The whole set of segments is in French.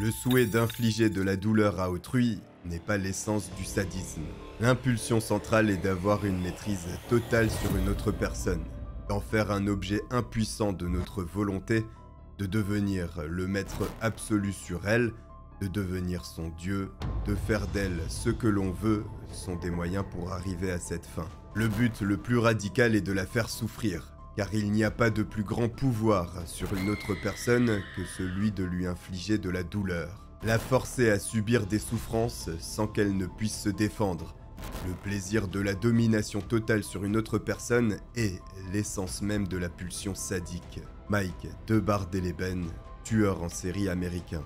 Le souhait d'infliger de la douleur à autrui n'est pas l'essence du sadisme. L'impulsion centrale est d'avoir une maîtrise totale sur une autre personne, d'en faire un objet impuissant de notre volonté, de devenir le maître absolu sur elle, de devenir son Dieu, de faire d'elle ce que l'on veut, sont des moyens pour arriver à cette fin. Le but le plus radical est de la faire souffrir, car il n'y a pas de plus grand pouvoir sur une autre personne que celui de lui infliger de la douleur. La forcer à subir des souffrances sans qu'elle ne puisse se défendre. Le plaisir de la domination totale sur une autre personne est l'essence même de la pulsion sadique. Mike de tueur en série américain.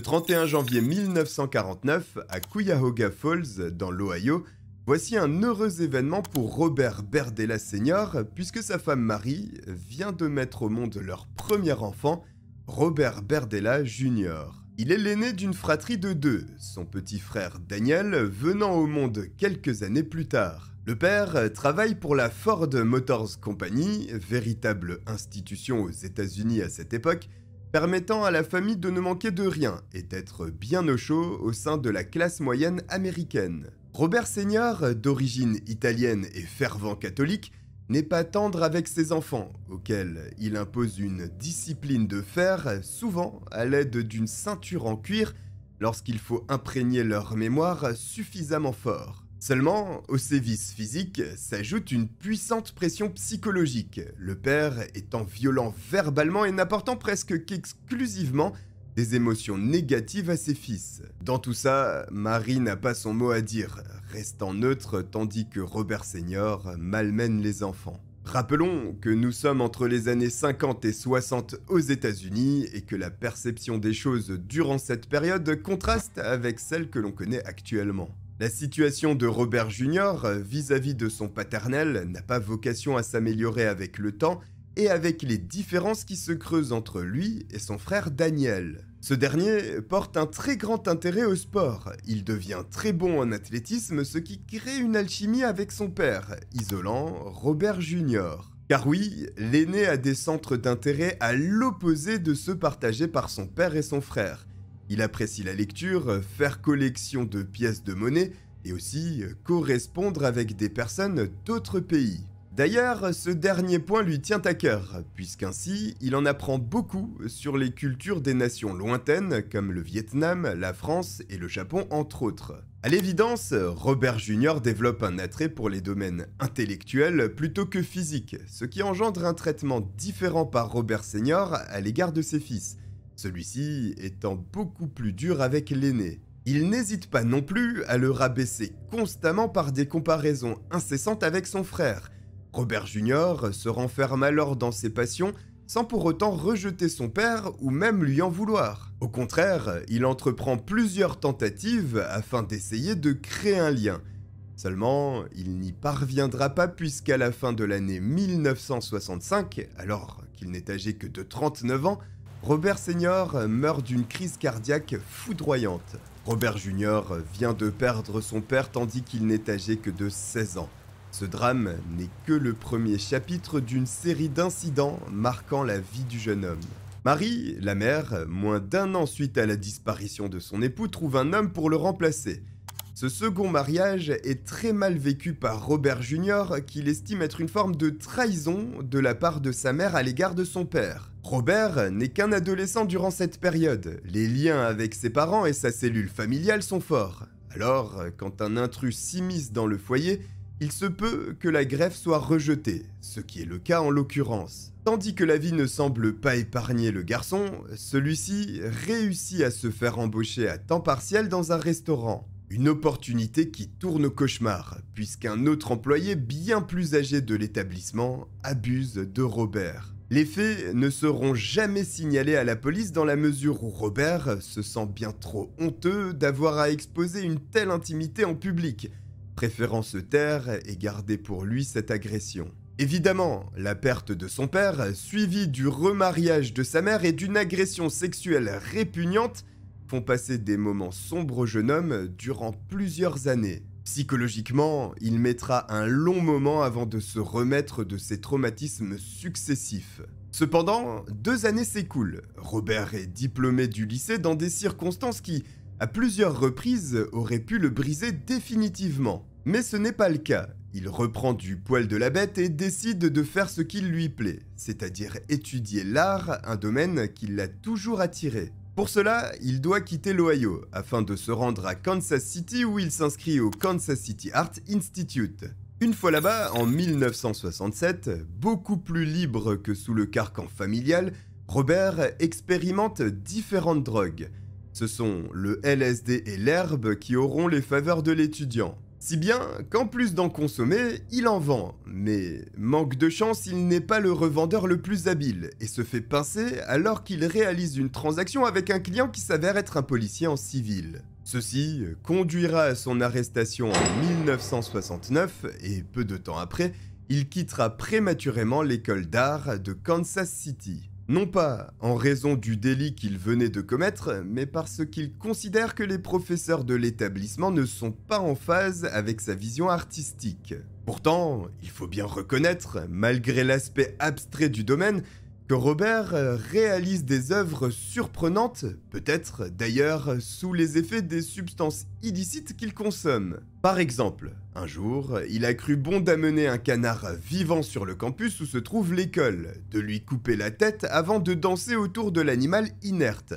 Le 31 janvier 1949, à Cuyahoga Falls, dans l'Ohio, voici un heureux événement pour Robert Berdella Sr., puisque sa femme Marie vient de mettre au monde leur premier enfant, Robert Berdella Jr. Il est l'aîné d'une fratrie de deux, son petit frère Daniel venant au monde quelques années plus tard. Le père travaille pour la Ford Motors Company, véritable institution aux États-Unis à cette époque, permettant à la famille de ne manquer de rien et d'être bien au chaud au sein de la classe moyenne américaine. Robert Senior, d'origine italienne et fervent catholique, n'est pas tendre avec ses enfants, auxquels il impose une discipline de fer, souvent à l'aide d'une ceinture en cuir, lorsqu'il faut imprégner leur mémoire suffisamment fort. Seulement, au sévice physique s'ajoute une puissante pression psychologique, le père étant violent verbalement et n'apportant presque qu'exclusivement des émotions négatives à ses fils. Dans tout ça, Marie n'a pas son mot à dire, restant neutre tandis que Robert Senior malmène les enfants. Rappelons que nous sommes entre les années 50 et 60 aux États-Unis et que la perception des choses durant cette période contraste avec celle que l'on connaît actuellement. La situation de Robert Jr. Euh, vis-à-vis de son paternel n'a pas vocation à s'améliorer avec le temps et avec les différences qui se creusent entre lui et son frère Daniel. Ce dernier porte un très grand intérêt au sport, il devient très bon en athlétisme ce qui crée une alchimie avec son père, isolant Robert Jr. Car oui, l'aîné a des centres d'intérêt à l'opposé de ceux partagés par son père et son frère. Il apprécie la lecture, faire collection de pièces de monnaie et aussi euh, correspondre avec des personnes d'autres pays. D'ailleurs, ce dernier point lui tient à cœur, puisqu'ainsi il en apprend beaucoup sur les cultures des nations lointaines comme le Vietnam, la France et le Japon entre autres. A l'évidence, Robert Jr. développe un attrait pour les domaines intellectuels plutôt que physiques, ce qui engendre un traitement différent par Robert Senior à l'égard de ses fils, celui-ci étant beaucoup plus dur avec l'aîné. Il n'hésite pas non plus à le rabaisser constamment par des comparaisons incessantes avec son frère. Robert Jr. se renferme alors dans ses passions sans pour autant rejeter son père ou même lui en vouloir. Au contraire, il entreprend plusieurs tentatives afin d'essayer de créer un lien. Seulement, il n'y parviendra pas puisqu'à la fin de l'année 1965, alors qu'il n'est âgé que de 39 ans, Robert Senior meurt d'une crise cardiaque foudroyante. Robert Junior vient de perdre son père tandis qu'il n'est âgé que de 16 ans. Ce drame n'est que le premier chapitre d'une série d'incidents marquant la vie du jeune homme. Marie, la mère, moins d'un an suite à la disparition de son époux, trouve un homme pour le remplacer. Ce second mariage est très mal vécu par Robert Junior qu'il estime être une forme de trahison de la part de sa mère à l'égard de son père. Robert n'est qu'un adolescent durant cette période. Les liens avec ses parents et sa cellule familiale sont forts. Alors, quand un intrus s'immisce dans le foyer, il se peut que la greffe soit rejetée, ce qui est le cas en l'occurrence. Tandis que la vie ne semble pas épargner le garçon, celui-ci réussit à se faire embaucher à temps partiel dans un restaurant. Une opportunité qui tourne au cauchemar, puisqu'un autre employé bien plus âgé de l'établissement abuse de Robert. Les faits ne seront jamais signalés à la police dans la mesure où Robert se sent bien trop honteux d'avoir à exposer une telle intimité en public, préférant se taire et garder pour lui cette agression. Évidemment, la perte de son père, suivie du remariage de sa mère et d'une agression sexuelle répugnante, font passer des moments sombres au jeune homme durant plusieurs années. Psychologiquement, il mettra un long moment avant de se remettre de ses traumatismes successifs. Cependant, deux années s'écoulent. Robert est diplômé du lycée dans des circonstances qui, à plusieurs reprises, auraient pu le briser définitivement. Mais ce n'est pas le cas. Il reprend du poil de la bête et décide de faire ce qu'il lui plaît, c'est-à-dire étudier l'art, un domaine qui l'a toujours attiré. Pour cela, il doit quitter l'Ohio afin de se rendre à Kansas City où il s'inscrit au Kansas City Art Institute. Une fois là-bas, en 1967, beaucoup plus libre que sous le carcan familial, Robert expérimente différentes drogues. Ce sont le LSD et l'herbe qui auront les faveurs de l'étudiant. Si bien qu'en plus d'en consommer, il en vend. Mais manque de chance, il n'est pas le revendeur le plus habile et se fait pincer alors qu'il réalise une transaction avec un client qui s'avère être un policier en civil. Ceci conduira à son arrestation en 1969 et peu de temps après, il quittera prématurément l'école d'art de Kansas City non pas en raison du délit qu'il venait de commettre, mais parce qu'il considère que les professeurs de l'établissement ne sont pas en phase avec sa vision artistique. Pourtant, il faut bien reconnaître, malgré l'aspect abstrait du domaine, que Robert euh, réalise des œuvres surprenantes, peut-être d'ailleurs sous les effets des substances illicites qu'il consomme. Par exemple, un jour, il a cru bon d'amener un canard vivant sur le campus où se trouve l'école, de lui couper la tête avant de danser autour de l'animal inerte.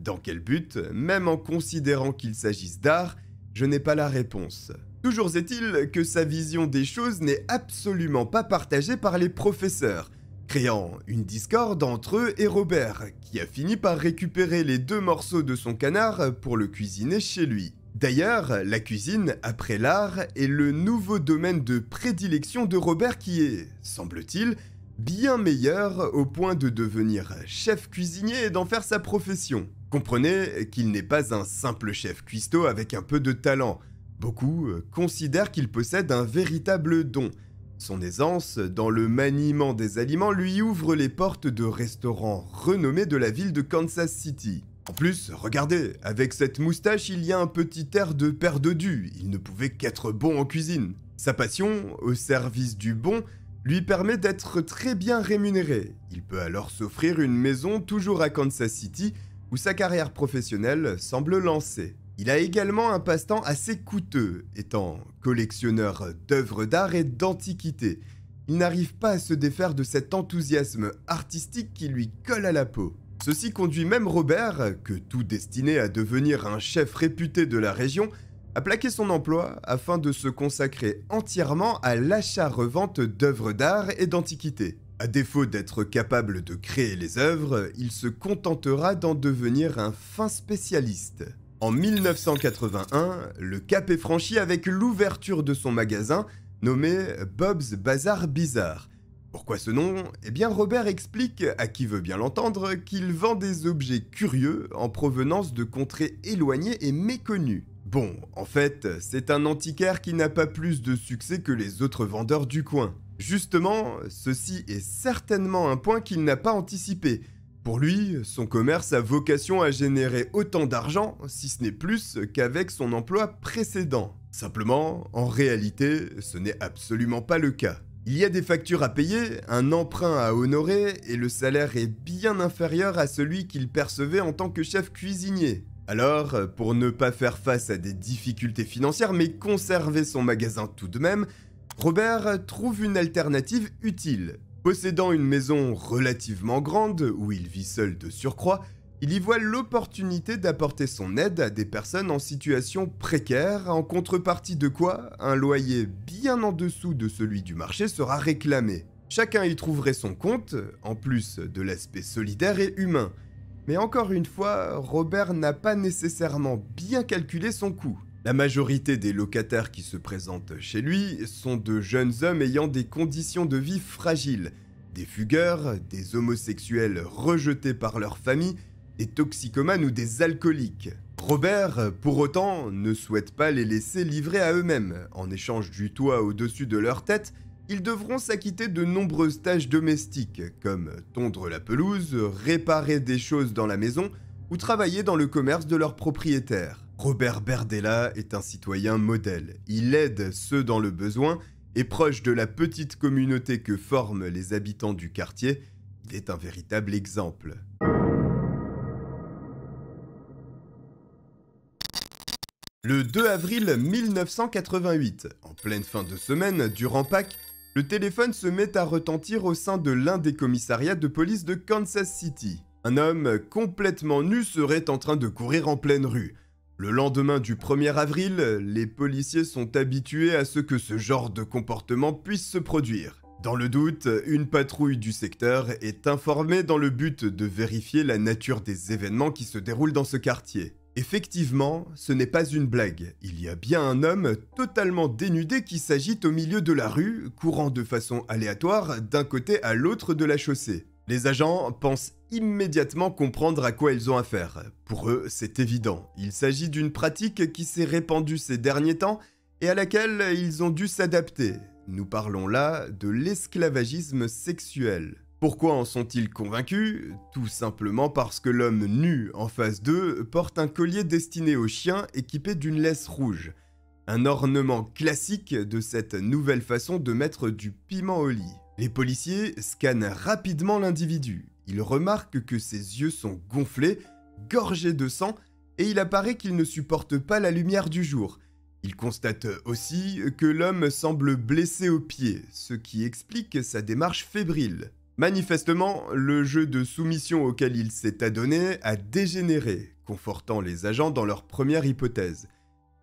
Dans quel but, même en considérant qu'il s'agisse d'art, je n'ai pas la réponse. Toujours est-il que sa vision des choses n'est absolument pas partagée par les professeurs, créant une discorde entre eux et Robert, qui a fini par récupérer les deux morceaux de son canard pour le cuisiner chez lui. D'ailleurs, la cuisine, après l'art, est le nouveau domaine de prédilection de Robert qui est, semble-t-il, bien meilleur au point de devenir chef cuisinier et d'en faire sa profession. Comprenez qu'il n'est pas un simple chef cuistot avec un peu de talent. Beaucoup euh, considèrent qu'il possède un véritable don, son aisance dans le maniement des aliments lui ouvre les portes de restaurants renommés de la ville de Kansas City. En plus, regardez, avec cette moustache, il y a un petit air de père de dû, il ne pouvait qu'être bon en cuisine. Sa passion, au service du bon, lui permet d'être très bien rémunéré. Il peut alors s'offrir une maison toujours à Kansas City, où sa carrière professionnelle semble lancée. Il a également un passe-temps assez coûteux, étant collectionneur d'œuvres d'art et d'antiquités. Il n'arrive pas à se défaire de cet enthousiasme artistique qui lui colle à la peau. Ceci conduit même Robert, que tout destiné à devenir un chef réputé de la région, à plaquer son emploi afin de se consacrer entièrement à l'achat-revente d'œuvres d'art et d'antiquités. À défaut d'être capable de créer les œuvres, il se contentera d'en devenir un fin spécialiste. En 1981, le cap est franchi avec l'ouverture de son magasin nommé Bob's Bazar Bizarre. Pourquoi ce nom Eh bien Robert explique à qui veut bien l'entendre qu'il vend des objets curieux en provenance de contrées éloignées et méconnues. Bon, en fait, c'est un antiquaire qui n'a pas plus de succès que les autres vendeurs du coin. Justement, ceci est certainement un point qu'il n'a pas anticipé, pour lui, son commerce a vocation à générer autant d'argent, si ce n'est plus, qu'avec son emploi précédent. Simplement, en réalité, ce n'est absolument pas le cas. Il y a des factures à payer, un emprunt à honorer, et le salaire est bien inférieur à celui qu'il percevait en tant que chef cuisinier. Alors, pour ne pas faire face à des difficultés financières, mais conserver son magasin tout de même, Robert trouve une alternative utile, Possédant une maison relativement grande, où il vit seul de surcroît, il y voit l'opportunité d'apporter son aide à des personnes en situation précaire, en contrepartie de quoi un loyer bien en dessous de celui du marché sera réclamé. Chacun y trouverait son compte, en plus de l'aspect solidaire et humain. Mais encore une fois, Robert n'a pas nécessairement bien calculé son coût. La majorité des locataires qui se présentent chez lui sont de jeunes hommes ayant des conditions de vie fragiles, des fugueurs, des homosexuels rejetés par leur famille, des toxicomanes ou des alcooliques. Robert, pour autant, ne souhaite pas les laisser livrer à eux-mêmes. En échange du toit au-dessus de leur tête, ils devront s'acquitter de nombreuses tâches domestiques, comme tondre la pelouse, réparer des choses dans la maison ou travailler dans le commerce de leur propriétaire. Robert Berdella est un citoyen modèle. Il aide ceux dans le besoin et proche de la petite communauté que forment les habitants du quartier, il est un véritable exemple. Le 2 avril 1988, en pleine fin de semaine, durant Pâques, le téléphone se met à retentir au sein de l'un des commissariats de police de Kansas City. Un homme complètement nu serait en train de courir en pleine rue. Le lendemain du 1er avril, les policiers sont habitués à ce que ce genre de comportement puisse se produire. Dans le doute, une patrouille du secteur est informée dans le but de vérifier la nature des événements qui se déroulent dans ce quartier. Effectivement, ce n'est pas une blague. Il y a bien un homme totalement dénudé qui s'agite au milieu de la rue, courant de façon aléatoire d'un côté à l'autre de la chaussée. Les agents pensent immédiatement comprendre à quoi ils ont affaire. Pour eux, c'est évident. Il s'agit d'une pratique qui s'est répandue ces derniers temps et à laquelle ils ont dû s'adapter. Nous parlons là de l'esclavagisme sexuel. Pourquoi en sont-ils convaincus Tout simplement parce que l'homme nu en face d'eux porte un collier destiné aux chiens équipé d'une laisse rouge, un ornement classique de cette nouvelle façon de mettre du piment au lit. Les policiers scannent rapidement l'individu. Il remarque que ses yeux sont gonflés, gorgés de sang, et il apparaît qu'il ne supporte pas la lumière du jour. Il constate aussi que l'homme semble blessé aux pieds, ce qui explique sa démarche fébrile. Manifestement, le jeu de soumission auquel il s'est adonné a dégénéré, confortant les agents dans leur première hypothèse.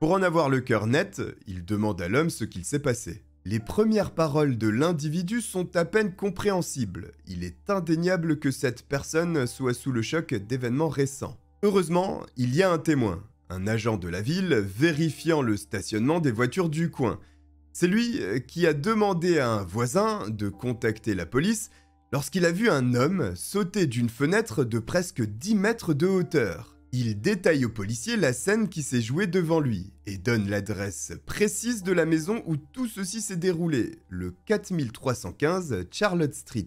Pour en avoir le cœur net, il demande à l'homme ce qu'il s'est passé. Les premières paroles de l'individu sont à peine compréhensibles. Il est indéniable que cette personne soit sous le choc d'événements récents. Heureusement, il y a un témoin, un agent de la ville vérifiant le stationnement des voitures du coin. C'est lui euh, qui a demandé à un voisin de contacter la police lorsqu'il a vu un homme sauter d'une fenêtre de presque 10 mètres de hauteur. Il détaille au policier la scène qui s'est jouée devant lui et donne l'adresse précise de la maison où tout ceci s'est déroulé, le 4315 Charlotte Street.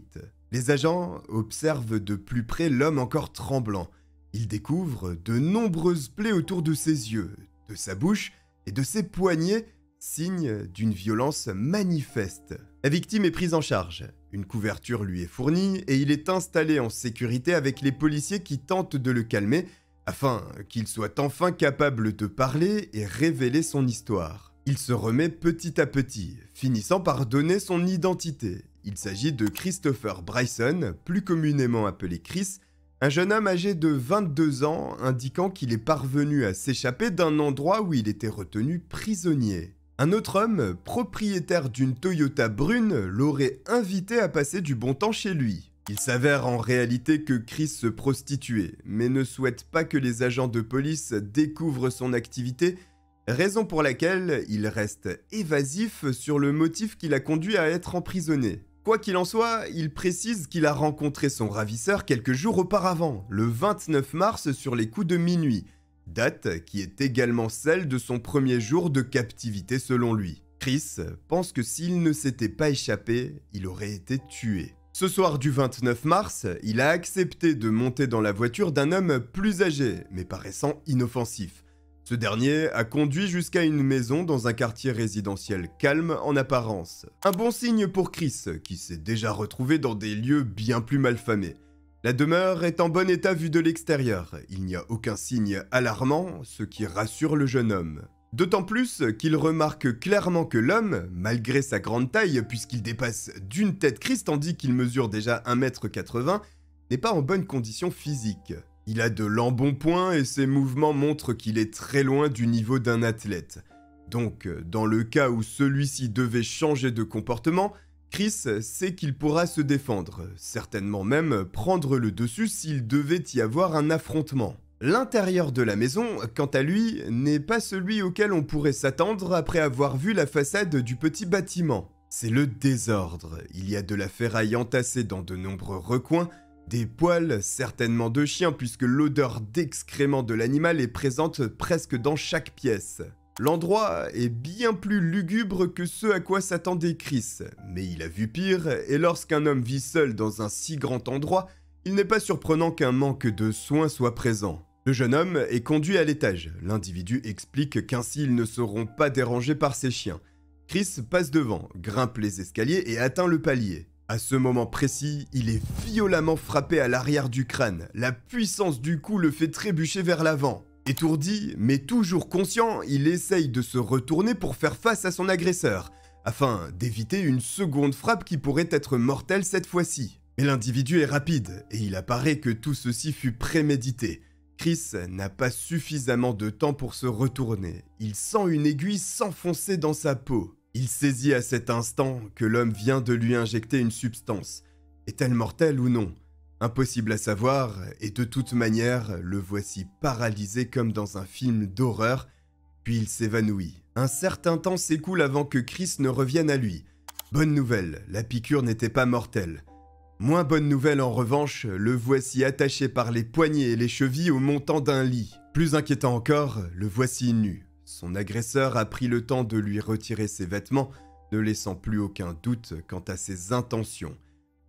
Les agents observent de plus près l'homme encore tremblant. Ils découvrent de nombreuses plaies autour de ses yeux, de sa bouche et de ses poignets, signe d'une violence manifeste. La victime est prise en charge. Une couverture lui est fournie et il est installé en sécurité avec les policiers qui tentent de le calmer afin qu'il soit enfin capable de parler et révéler son histoire. Il se remet petit à petit, finissant par donner son identité. Il s'agit de Christopher Bryson, plus communément appelé Chris, un jeune homme âgé de 22 ans indiquant qu'il est parvenu à s'échapper d'un endroit où il était retenu prisonnier. Un autre homme, propriétaire d'une Toyota brune, l'aurait invité à passer du bon temps chez lui. Il s'avère en réalité que Chris se prostituait, mais ne souhaite pas que les agents de police découvrent son activité, raison pour laquelle il reste évasif sur le motif qui l'a conduit à être emprisonné. Quoi qu'il en soit, il précise qu'il a rencontré son ravisseur quelques jours auparavant, le 29 mars sur les coups de minuit, date qui est également celle de son premier jour de captivité selon lui. Chris pense que s'il ne s'était pas échappé, il aurait été tué. Ce soir du 29 mars, il a accepté de monter dans la voiture d'un homme plus âgé, mais paraissant inoffensif. Ce dernier a conduit jusqu'à une maison dans un quartier résidentiel calme en apparence. Un bon signe pour Chris, qui s'est déjà retrouvé dans des lieux bien plus malfamés. La demeure est en bon état vu de l'extérieur, il n'y a aucun signe alarmant, ce qui rassure le jeune homme. D'autant plus qu'il remarque clairement que l'homme, malgré sa grande taille puisqu'il dépasse d'une tête Chris tandis qu'il mesure déjà 1m80, n'est pas en bonne condition physique. Il a de l'embonpoint et ses mouvements montrent qu'il est très loin du niveau d'un athlète. Donc, dans le cas où celui-ci devait changer de comportement, Chris sait qu'il pourra se défendre, certainement même prendre le dessus s'il devait y avoir un affrontement. L'intérieur de la maison, quant à lui, n'est pas celui auquel on pourrait s'attendre après avoir vu la façade du petit bâtiment. C'est le désordre. Il y a de la ferraille entassée dans de nombreux recoins, des poils, certainement de chiens puisque l'odeur d'excréments de l'animal est présente presque dans chaque pièce. L'endroit est bien plus lugubre que ce à quoi s'attendait Chris, mais il a vu pire, et lorsqu'un homme vit seul dans un si grand endroit, il n'est pas surprenant qu'un manque de soins soit présent. Le jeune homme est conduit à l'étage. L'individu explique qu'ainsi ils ne seront pas dérangés par ses chiens. Chris passe devant, grimpe les escaliers et atteint le palier. À ce moment précis, il est violemment frappé à l'arrière du crâne. La puissance du coup le fait trébucher vers l'avant. Étourdi, mais toujours conscient, il essaye de se retourner pour faire face à son agresseur, afin d'éviter une seconde frappe qui pourrait être mortelle cette fois-ci. Mais l'individu est rapide, et il apparaît que tout ceci fut prémédité. Chris n'a pas suffisamment de temps pour se retourner. Il sent une aiguille s'enfoncer dans sa peau. Il saisit à cet instant que l'homme vient de lui injecter une substance. Est-elle mortelle ou non Impossible à savoir, et de toute manière, le voici paralysé comme dans un film d'horreur, puis il s'évanouit. Un certain temps s'écoule avant que Chris ne revienne à lui. Bonne nouvelle, la piqûre n'était pas mortelle. Moins bonne nouvelle en revanche, le voici attaché par les poignets et les chevilles au montant d'un lit. Plus inquiétant encore, le voici nu. Son agresseur a pris le temps de lui retirer ses vêtements, ne laissant plus aucun doute quant à ses intentions.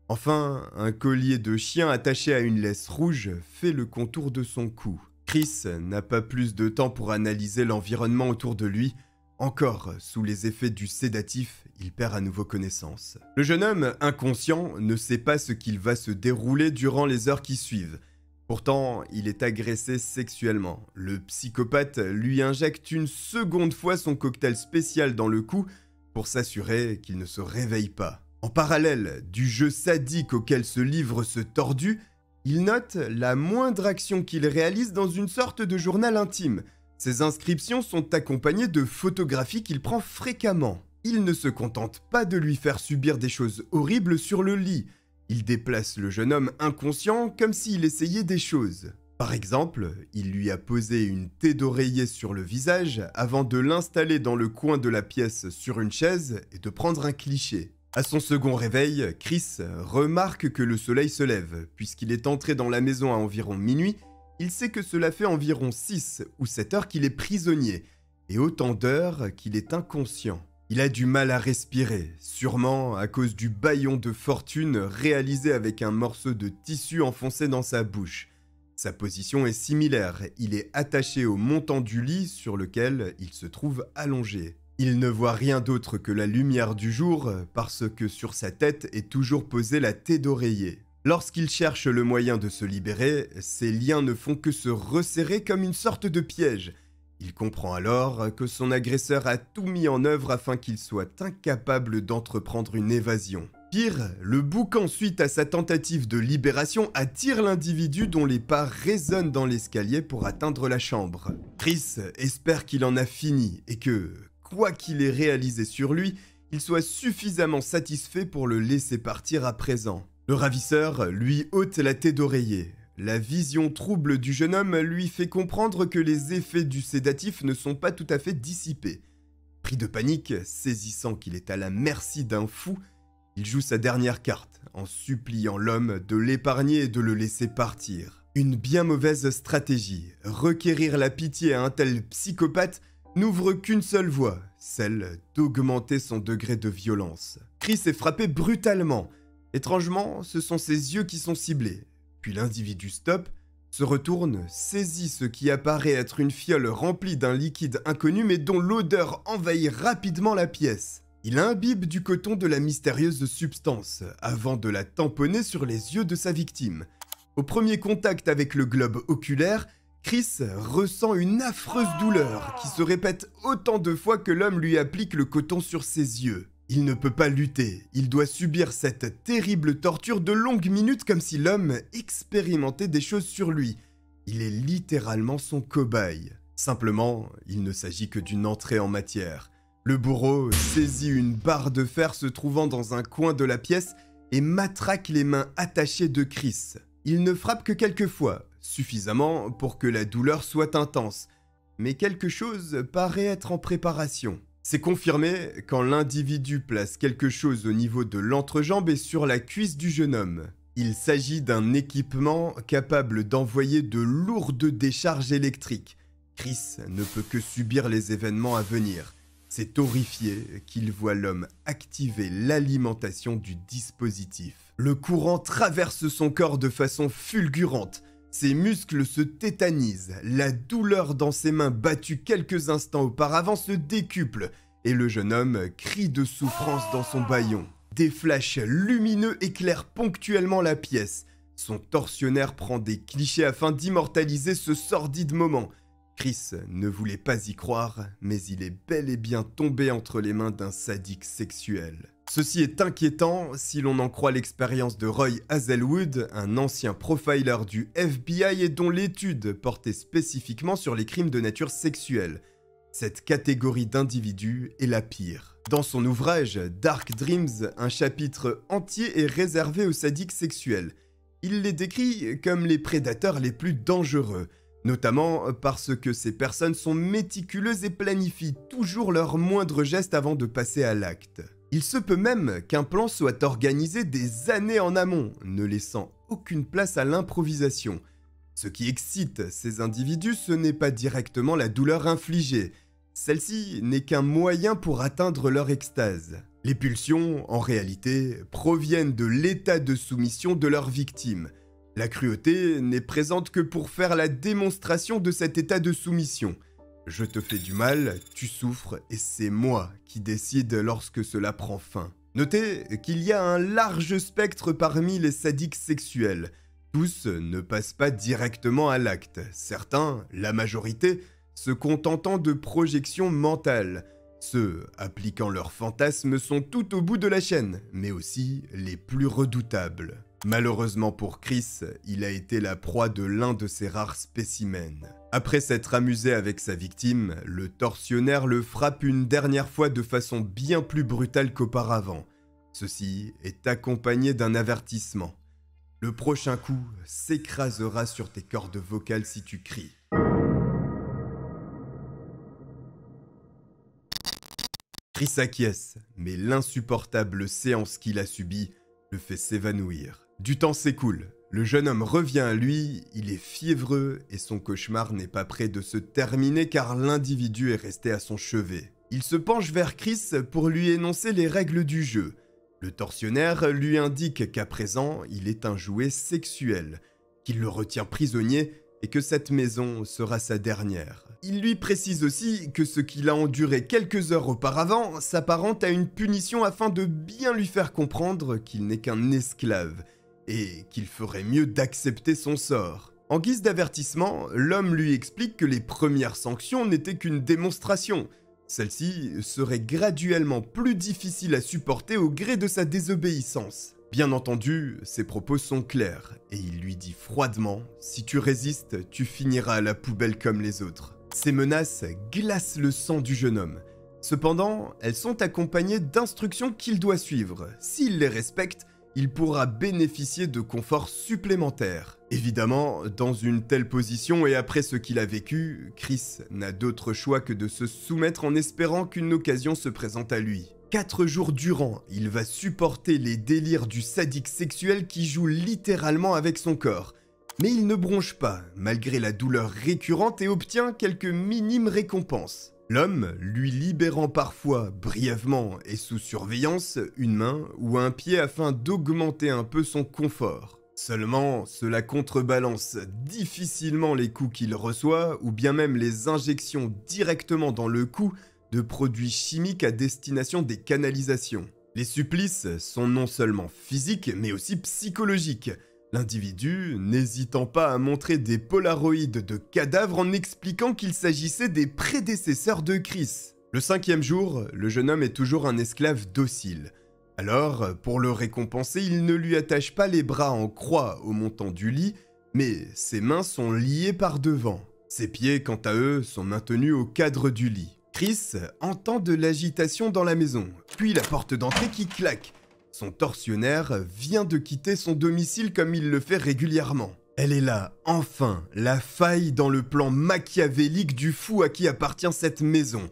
Enfin, un collier de chien attaché à une laisse rouge fait le contour de son cou. Chris n'a pas plus de temps pour analyser l'environnement autour de lui, encore sous les effets du sédatif il perd à nouveau connaissance. Le jeune homme, inconscient, ne sait pas ce qu'il va se dérouler durant les heures qui suivent. Pourtant, il est agressé sexuellement. Le psychopathe lui injecte une seconde fois son cocktail spécial dans le cou pour s'assurer qu'il ne se réveille pas. En parallèle du jeu sadique auquel se livre ce tordu, il note la moindre action qu'il réalise dans une sorte de journal intime. Ses inscriptions sont accompagnées de photographies qu'il prend fréquemment il ne se contente pas de lui faire subir des choses horribles sur le lit, il déplace le jeune homme inconscient comme s'il essayait des choses. Par exemple, il lui a posé une thé d'oreiller sur le visage avant de l'installer dans le coin de la pièce sur une chaise et de prendre un cliché. À son second réveil, Chris remarque que le soleil se lève. Puisqu'il est entré dans la maison à environ minuit, il sait que cela fait environ 6 ou 7 heures qu'il est prisonnier, et autant d'heures qu'il est inconscient. Il a du mal à respirer, sûrement à cause du baillon de fortune réalisé avec un morceau de tissu enfoncé dans sa bouche. Sa position est similaire, il est attaché au montant du lit sur lequel il se trouve allongé. Il ne voit rien d'autre que la lumière du jour parce que sur sa tête est toujours posée la tête d'oreiller. Lorsqu'il cherche le moyen de se libérer, ses liens ne font que se resserrer comme une sorte de piège. Il comprend alors que son agresseur a tout mis en œuvre afin qu'il soit incapable d'entreprendre une évasion. Pire, le bouc suite à sa tentative de libération attire l'individu dont les pas résonnent dans l'escalier pour atteindre la chambre. Chris espère qu'il en a fini et que, quoi qu'il ait réalisé sur lui, il soit suffisamment satisfait pour le laisser partir à présent. Le ravisseur lui ôte la tête d'oreiller. La vision trouble du jeune homme lui fait comprendre que les effets du sédatif ne sont pas tout à fait dissipés. Pris de panique, saisissant qu'il est à la merci d'un fou, il joue sa dernière carte en suppliant l'homme de l'épargner et de le laisser partir. Une bien mauvaise stratégie. Requérir la pitié à un tel psychopathe n'ouvre qu'une seule voie, celle d'augmenter son degré de violence. Chris est frappé brutalement. Étrangement, ce sont ses yeux qui sont ciblés. Puis l'individu stop se retourne, saisit ce qui apparaît être une fiole remplie d'un liquide inconnu mais dont l'odeur envahit rapidement la pièce. Il imbibe du coton de la mystérieuse substance, avant de la tamponner sur les yeux de sa victime. Au premier contact avec le globe oculaire, Chris ressent une affreuse douleur qui se répète autant de fois que l'homme lui applique le coton sur ses yeux. Il ne peut pas lutter, il doit subir cette terrible torture de longues minutes comme si l'homme expérimentait des choses sur lui. Il est littéralement son cobaye. Simplement, il ne s'agit que d'une entrée en matière. Le bourreau saisit une barre de fer se trouvant dans un coin de la pièce et matraque les mains attachées de Chris. Il ne frappe que quelques fois, suffisamment pour que la douleur soit intense, mais quelque chose paraît être en préparation. C'est confirmé quand l'individu place quelque chose au niveau de l'entrejambe et sur la cuisse du jeune homme. Il s'agit d'un équipement capable d'envoyer de lourdes décharges électriques. Chris ne peut que subir les événements à venir. C'est horrifié qu'il voit l'homme activer l'alimentation du dispositif. Le courant traverse son corps de façon fulgurante, ses muscles se tétanisent, la douleur dans ses mains battues quelques instants auparavant se décuple, et le jeune homme crie de souffrance dans son baillon. Des flashs lumineux éclairent ponctuellement la pièce. Son tortionnaire prend des clichés afin d'immortaliser ce sordide moment. Chris ne voulait pas y croire, mais il est bel et bien tombé entre les mains d'un sadique sexuel. Ceci est inquiétant si l'on en croit l'expérience de Roy Hazelwood, un ancien profiler du FBI et dont l'étude portait spécifiquement sur les crimes de nature sexuelle. Cette catégorie d'individus est la pire. Dans son ouvrage Dark Dreams, un chapitre entier est réservé aux sadiques sexuels. Il les décrit comme les prédateurs les plus dangereux, notamment parce que ces personnes sont méticuleuses et planifient toujours leurs moindres gestes avant de passer à l'acte. Il se peut même qu'un plan soit organisé des années en amont, ne laissant aucune place à l'improvisation. Ce qui excite ces individus, ce n'est pas directement la douleur infligée, celle-ci n'est qu'un moyen pour atteindre leur extase. Les pulsions, en réalité, proviennent de l'état de soumission de leurs victimes. La cruauté n'est présente que pour faire la démonstration de cet état de soumission. Je te fais du mal, tu souffres et c'est moi qui décide lorsque cela prend fin. Notez qu'il y a un large spectre parmi les sadiques sexuels. Tous ne passent pas directement à l'acte. Certains, la majorité, se contentant de projections mentales. Ceux appliquant leurs fantasmes sont tout au bout de la chaîne, mais aussi les plus redoutables. Malheureusement pour Chris, il a été la proie de l'un de ses rares spécimens. Après s'être amusé avec sa victime, le tortionnaire le frappe une dernière fois de façon bien plus brutale qu'auparavant. Ceci est accompagné d'un avertissement. Le prochain coup s'écrasera sur tes cordes vocales si tu cries. Chris acquiesce, mais l'insupportable séance qu'il a subie le fait s'évanouir. Du temps s'écoule. Le jeune homme revient à lui, il est fiévreux et son cauchemar n'est pas près de se terminer car l'individu est resté à son chevet. Il se penche vers Chris pour lui énoncer les règles du jeu. Le tortionnaire lui indique qu'à présent, il est un jouet sexuel, qu'il le retient prisonnier et que cette maison sera sa dernière. Il lui précise aussi que ce qu'il a enduré quelques heures auparavant s'apparente à une punition afin de bien lui faire comprendre qu'il n'est qu'un esclave et qu'il ferait mieux d'accepter son sort. En guise d'avertissement, l'homme lui explique que les premières sanctions n'étaient qu'une démonstration. Celle-ci serait graduellement plus difficile à supporter au gré de sa désobéissance. Bien entendu, ses propos sont clairs, et il lui dit froidement « Si tu résistes, tu finiras à la poubelle comme les autres ». Ces menaces glacent le sang du jeune homme. Cependant, elles sont accompagnées d'instructions qu'il doit suivre. S'il les respecte, il pourra bénéficier de confort supplémentaire. Évidemment, dans une telle position et après ce qu'il a vécu, Chris n'a d'autre choix que de se soumettre en espérant qu'une occasion se présente à lui. Quatre jours durant, il va supporter les délires du sadique sexuel qui joue littéralement avec son corps. Mais il ne bronche pas, malgré la douleur récurrente, et obtient quelques minimes récompenses. L'homme lui libérant parfois, brièvement et sous surveillance, une main ou un pied afin d'augmenter un peu son confort. Seulement, cela contrebalance difficilement les coups qu'il reçoit ou bien même les injections directement dans le cou de produits chimiques à destination des canalisations. Les supplices sont non seulement physiques mais aussi psychologiques, L'individu, n'hésitant pas à montrer des polaroïdes de cadavres en expliquant qu'il s'agissait des prédécesseurs de Chris. Le cinquième jour, le jeune homme est toujours un esclave docile. Alors, pour le récompenser, il ne lui attache pas les bras en croix au montant du lit, mais ses mains sont liées par devant. Ses pieds, quant à eux, sont maintenus au cadre du lit. Chris entend de l'agitation dans la maison, puis la porte d'entrée qui claque, son tortionnaire vient de quitter son domicile comme il le fait régulièrement. Elle est là, enfin, la faille dans le plan machiavélique du fou à qui appartient cette maison.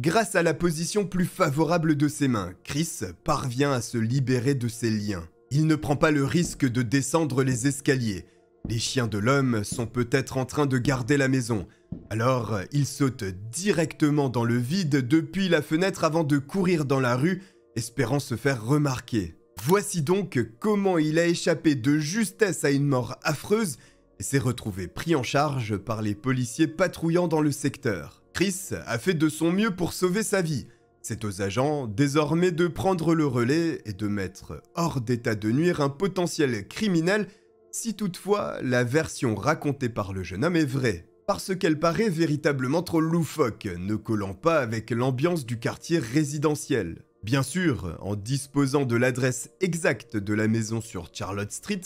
Grâce à la position plus favorable de ses mains, Chris parvient à se libérer de ses liens. Il ne prend pas le risque de descendre les escaliers. Les chiens de l'homme sont peut-être en train de garder la maison. Alors, il saute directement dans le vide depuis la fenêtre avant de courir dans la rue espérant se faire remarquer. Voici donc comment il a échappé de justesse à une mort affreuse et s'est retrouvé pris en charge par les policiers patrouillant dans le secteur. Chris a fait de son mieux pour sauver sa vie. C'est aux agents désormais de prendre le relais et de mettre hors d'état de nuire un potentiel criminel si toutefois la version racontée par le jeune homme est vraie, parce qu'elle paraît véritablement trop loufoque, ne collant pas avec l'ambiance du quartier résidentiel. Bien sûr, en disposant de l'adresse exacte de la maison sur Charlotte Street,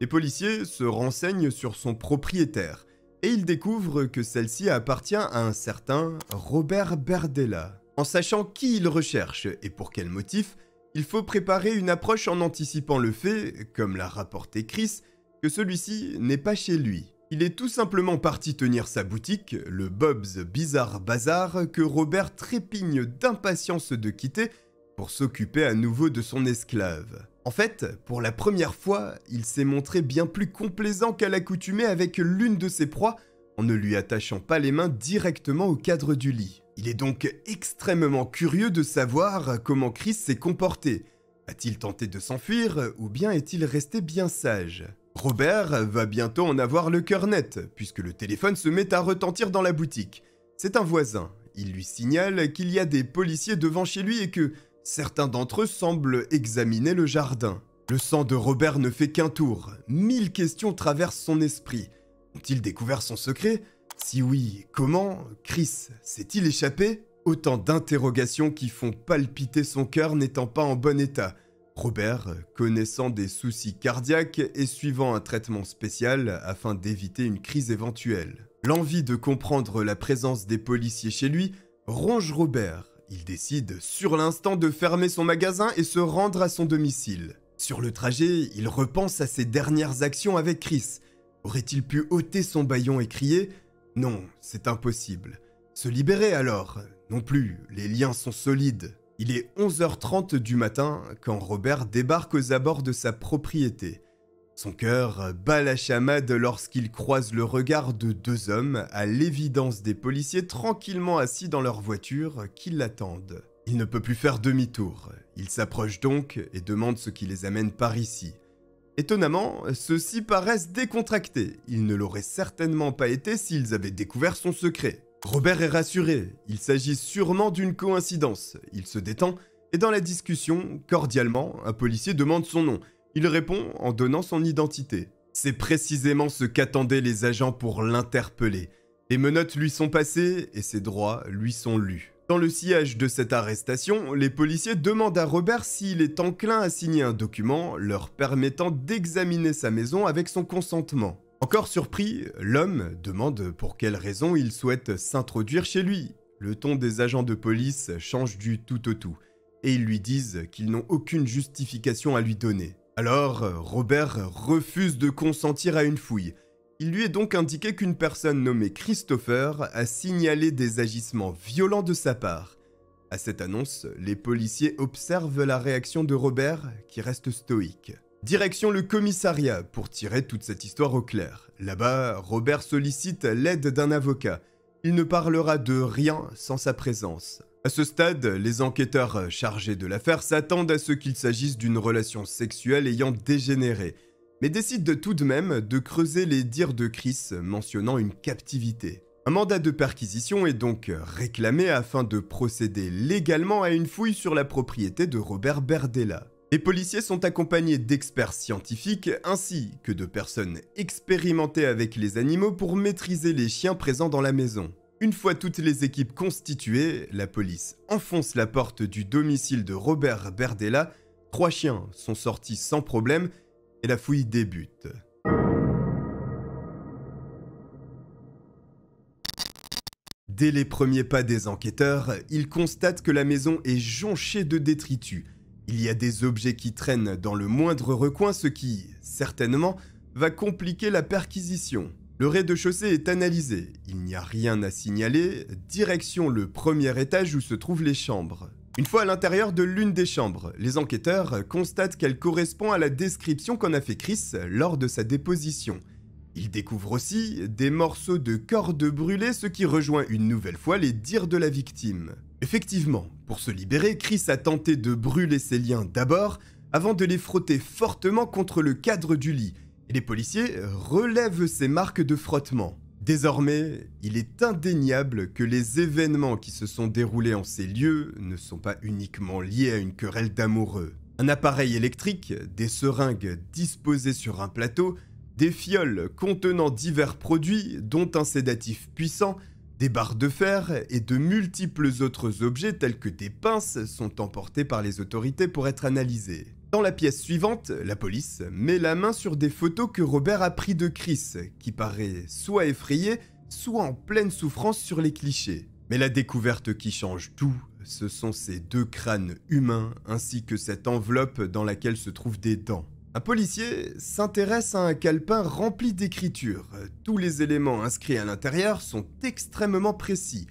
les policiers se renseignent sur son propriétaire et ils découvrent que celle-ci appartient à un certain Robert Berdella. En sachant qui il recherche et pour quel motif, il faut préparer une approche en anticipant le fait, comme l'a rapporté Chris, que celui-ci n'est pas chez lui. Il est tout simplement parti tenir sa boutique, le Bob's Bizarre Bazaar, que Robert trépigne d'impatience de quitter pour s'occuper à nouveau de son esclave. En fait, pour la première fois, il s'est montré bien plus complaisant qu'à l'accoutumée avec l'une de ses proies en ne lui attachant pas les mains directement au cadre du lit. Il est donc extrêmement curieux de savoir comment Chris s'est comporté. A-t-il tenté de s'enfuir ou bien est-il resté bien sage Robert va bientôt en avoir le cœur net, puisque le téléphone se met à retentir dans la boutique. C'est un voisin. Il lui signale qu'il y a des policiers devant chez lui et que, Certains d'entre eux semblent examiner le jardin. Le sang de Robert ne fait qu'un tour. Mille questions traversent son esprit. Ont-ils découvert son secret Si oui, comment Chris s'est-il échappé Autant d'interrogations qui font palpiter son cœur n'étant pas en bon état. Robert, connaissant des soucis cardiaques et suivant un traitement spécial afin d'éviter une crise éventuelle. L'envie de comprendre la présence des policiers chez lui ronge Robert, il décide sur l'instant de fermer son magasin et se rendre à son domicile. Sur le trajet, il repense à ses dernières actions avec Chris. Aurait-il pu ôter son baillon et crier Non, c'est impossible. Se libérer alors Non plus, les liens sont solides. Il est 11h30 du matin quand Robert débarque aux abords de sa propriété. Son cœur bat la chamade lorsqu'il croise le regard de deux hommes, à l'évidence des policiers tranquillement assis dans leur voiture, qui l'attendent. Il ne peut plus faire demi-tour. Il s'approche donc et demande ce qui les amène par ici. Étonnamment, ceux-ci paraissent décontractés. Ils ne l'auraient certainement pas été s'ils avaient découvert son secret. Robert est rassuré. Il s'agit sûrement d'une coïncidence. Il se détend et dans la discussion, cordialement, un policier demande son nom il répond en donnant son identité. C'est précisément ce qu'attendaient les agents pour l'interpeller. Les menottes lui sont passées et ses droits lui sont lus. Dans le sillage de cette arrestation, les policiers demandent à Robert s'il est enclin à signer un document leur permettant d'examiner sa maison avec son consentement. Encore surpris, l'homme demande pour quelle raison il souhaite s'introduire chez lui. Le ton des agents de police change du tout au tout, et ils lui disent qu'ils n'ont aucune justification à lui donner. Alors, euh, Robert refuse de consentir à une fouille. Il lui est donc indiqué qu'une personne nommée Christopher a signalé des agissements violents de sa part. À cette annonce, les policiers observent la réaction de Robert, qui reste stoïque. Direction le commissariat pour tirer toute cette histoire au clair. Là-bas, Robert sollicite l'aide d'un avocat. Il ne parlera de rien sans sa présence. À ce stade, les enquêteurs euh, chargés de l'affaire s'attendent à ce qu'il s'agisse d'une relation sexuelle ayant dégénéré, mais décident tout de même de creuser les dires de Chris mentionnant une captivité. Un mandat de perquisition est donc réclamé afin de procéder légalement à une fouille sur la propriété de Robert Berdella. Les policiers sont accompagnés d'experts scientifiques ainsi que de personnes expérimentées avec les animaux pour maîtriser les chiens présents dans la maison. Une fois toutes les équipes constituées, la police enfonce la porte du domicile de Robert Berdella, trois chiens sont sortis sans problème et la fouille débute. Dès les premiers pas des enquêteurs, ils constatent que la maison est jonchée de détritus. Il y a des objets qui traînent dans le moindre recoin, ce qui, certainement, va compliquer la perquisition. Le rez-de-chaussée est analysé, il n'y a rien à signaler, direction le premier étage où se trouvent les chambres. Une fois à l'intérieur de l'une des chambres, les enquêteurs constatent qu'elle correspond à la description qu'en a fait Chris lors de sa déposition. Ils découvrent aussi des morceaux de cordes brûlées, ce qui rejoint une nouvelle fois les dires de la victime. Effectivement, pour se libérer, Chris a tenté de brûler ses liens d'abord, avant de les frotter fortement contre le cadre du lit, les policiers euh, relèvent ces marques de frottement. Désormais, il est indéniable que les événements qui se sont déroulés en ces lieux ne sont pas uniquement liés à une querelle d'amoureux. Un appareil électrique, des seringues disposées sur un plateau, des fioles contenant divers produits, dont un sédatif puissant, des barres de fer et de multiples autres objets tels que des pinces sont emportés par les autorités pour être analysés. Dans la pièce suivante, la police met la main sur des photos que Robert a prises de Chris, qui paraît soit effrayé, soit en pleine souffrance sur les clichés. Mais la découverte qui change tout, ce sont ces deux crânes humains ainsi que cette enveloppe dans laquelle se trouvent des dents. Un policier s'intéresse à un calepin rempli d'écriture. Tous les éléments inscrits à l'intérieur sont extrêmement précis.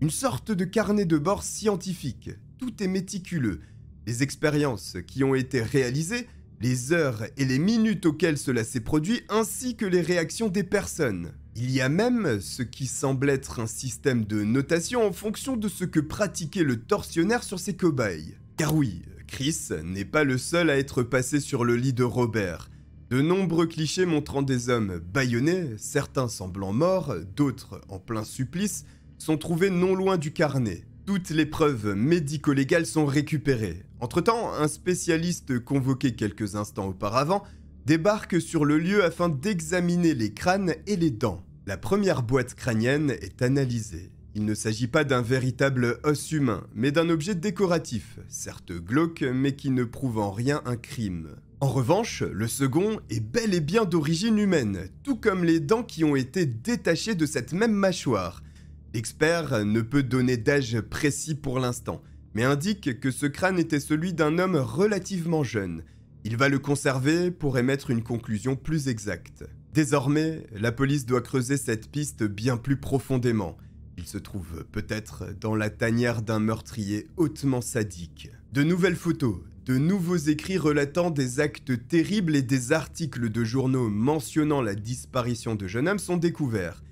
Une sorte de carnet de bord scientifique. Tout est méticuleux les expériences qui ont été réalisées, les heures et les minutes auxquelles cela s'est produit, ainsi que les réactions des personnes. Il y a même ce qui semble être un système de notation en fonction de ce que pratiquait le tortionnaire sur ses cobayes. Car oui, Chris n'est pas le seul à être passé sur le lit de Robert. De nombreux clichés montrant des hommes bâillonnés, certains semblant morts, d'autres en plein supplice, sont trouvés non loin du carnet. Toutes les preuves médico-légales sont récupérées. Entre-temps, un spécialiste convoqué quelques instants auparavant débarque sur le lieu afin d'examiner les crânes et les dents. La première boîte crânienne est analysée. Il ne s'agit pas d'un véritable os humain, mais d'un objet décoratif, certes glauque, mais qui ne prouve en rien un crime. En revanche, le second est bel et bien d'origine humaine, tout comme les dents qui ont été détachées de cette même mâchoire, L'expert ne peut donner d'âge précis pour l'instant, mais indique que ce crâne était celui d'un homme relativement jeune. Il va le conserver pour émettre une conclusion plus exacte. Désormais, la police doit creuser cette piste bien plus profondément. Il se trouve peut-être dans la tanière d'un meurtrier hautement sadique. De nouvelles photos, de nouveaux écrits relatant des actes terribles et des articles de journaux mentionnant la disparition de jeunes hommes sont découverts.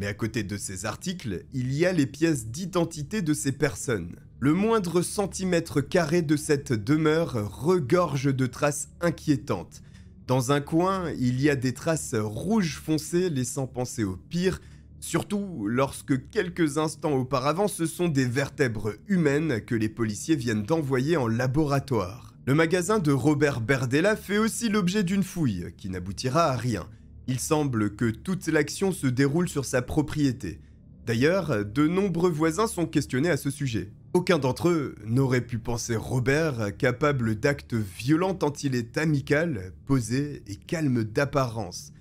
Mais à côté de ces articles, il y a les pièces d'identité de ces personnes. Le moindre centimètre carré de cette demeure regorge de traces inquiétantes. Dans un coin, il y a des traces rouges foncées laissant penser au pire, surtout lorsque quelques instants auparavant ce sont des vertèbres humaines que les policiers viennent d'envoyer en laboratoire. Le magasin de Robert Berdella fait aussi l'objet d'une fouille qui n'aboutira à rien. Il semble que toute l'action se déroule sur sa propriété. D'ailleurs, de nombreux voisins sont questionnés à ce sujet. Aucun d'entre eux n'aurait pu penser Robert capable d'actes violents tant il est amical, posé et calme d'apparence.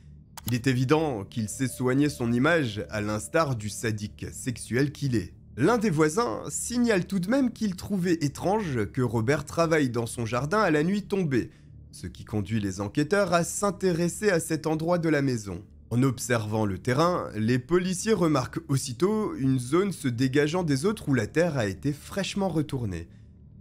Il est évident qu'il sait soigner son image à l'instar du sadique sexuel qu'il est. L'un des voisins signale tout de même qu'il trouvait étrange que Robert travaille dans son jardin à la nuit tombée, ce qui conduit les enquêteurs à s'intéresser à cet endroit de la maison. En observant le terrain, les policiers remarquent aussitôt une zone se dégageant des autres où la terre a été fraîchement retournée.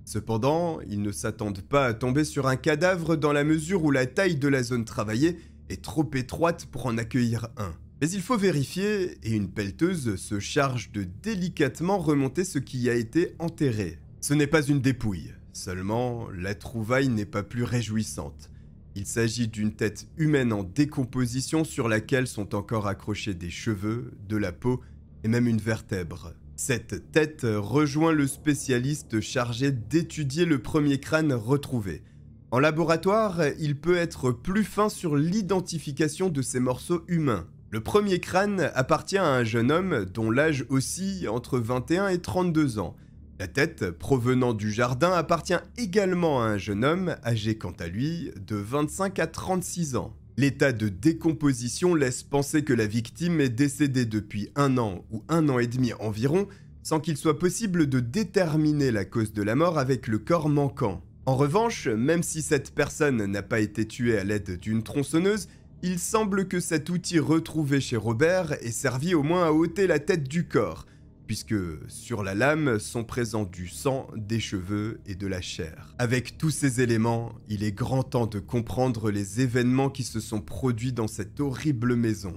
Cependant, ils ne s'attendent pas à tomber sur un cadavre dans la mesure où la taille de la zone travaillée est trop étroite pour en accueillir un. Mais il faut vérifier et une pelleteuse se charge de délicatement remonter ce qui a été enterré. Ce n'est pas une dépouille, Seulement, la trouvaille n'est pas plus réjouissante. Il s'agit d'une tête humaine en décomposition sur laquelle sont encore accrochés des cheveux, de la peau et même une vertèbre. Cette tête rejoint le spécialiste chargé d'étudier le premier crâne retrouvé. En laboratoire, il peut être plus fin sur l'identification de ces morceaux humains. Le premier crâne appartient à un jeune homme dont l'âge oscille entre 21 et 32 ans. La tête, provenant du jardin, appartient également à un jeune homme, âgé quant à lui de 25 à 36 ans. L'état de décomposition laisse penser que la victime est décédée depuis un an ou un an et demi environ, sans qu'il soit possible de déterminer la cause de la mort avec le corps manquant. En revanche, même si cette personne n'a pas été tuée à l'aide d'une tronçonneuse, il semble que cet outil retrouvé chez Robert ait servi au moins à ôter la tête du corps, puisque sur la lame sont présents du sang, des cheveux et de la chair. Avec tous ces éléments, il est grand temps de comprendre les événements qui se sont produits dans cette horrible maison.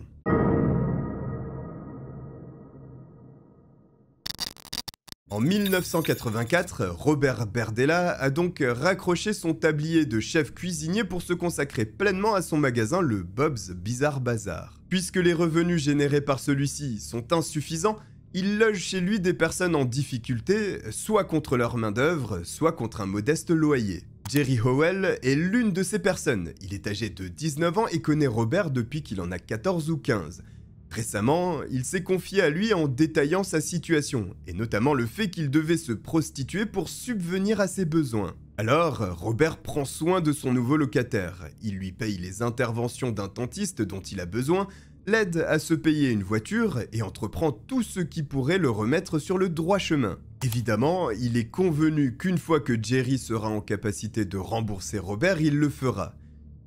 En 1984, Robert Berdella a donc raccroché son tablier de chef cuisinier pour se consacrer pleinement à son magasin le Bob's Bizarre Bazaar. Puisque les revenus générés par celui-ci sont insuffisants, il loge chez lui des personnes en difficulté, soit contre leur main-d'œuvre, soit contre un modeste loyer. Jerry Howell est l'une de ces personnes. Il est âgé de 19 ans et connaît Robert depuis qu'il en a 14 ou 15. Récemment, il s'est confié à lui en détaillant sa situation, et notamment le fait qu'il devait se prostituer pour subvenir à ses besoins. Alors, Robert prend soin de son nouveau locataire. Il lui paye les interventions d'un dentiste dont il a besoin, l'aide à se payer une voiture et entreprend tout ce qui pourrait le remettre sur le droit chemin. Évidemment, il est convenu qu'une fois que Jerry sera en capacité de rembourser Robert, il le fera.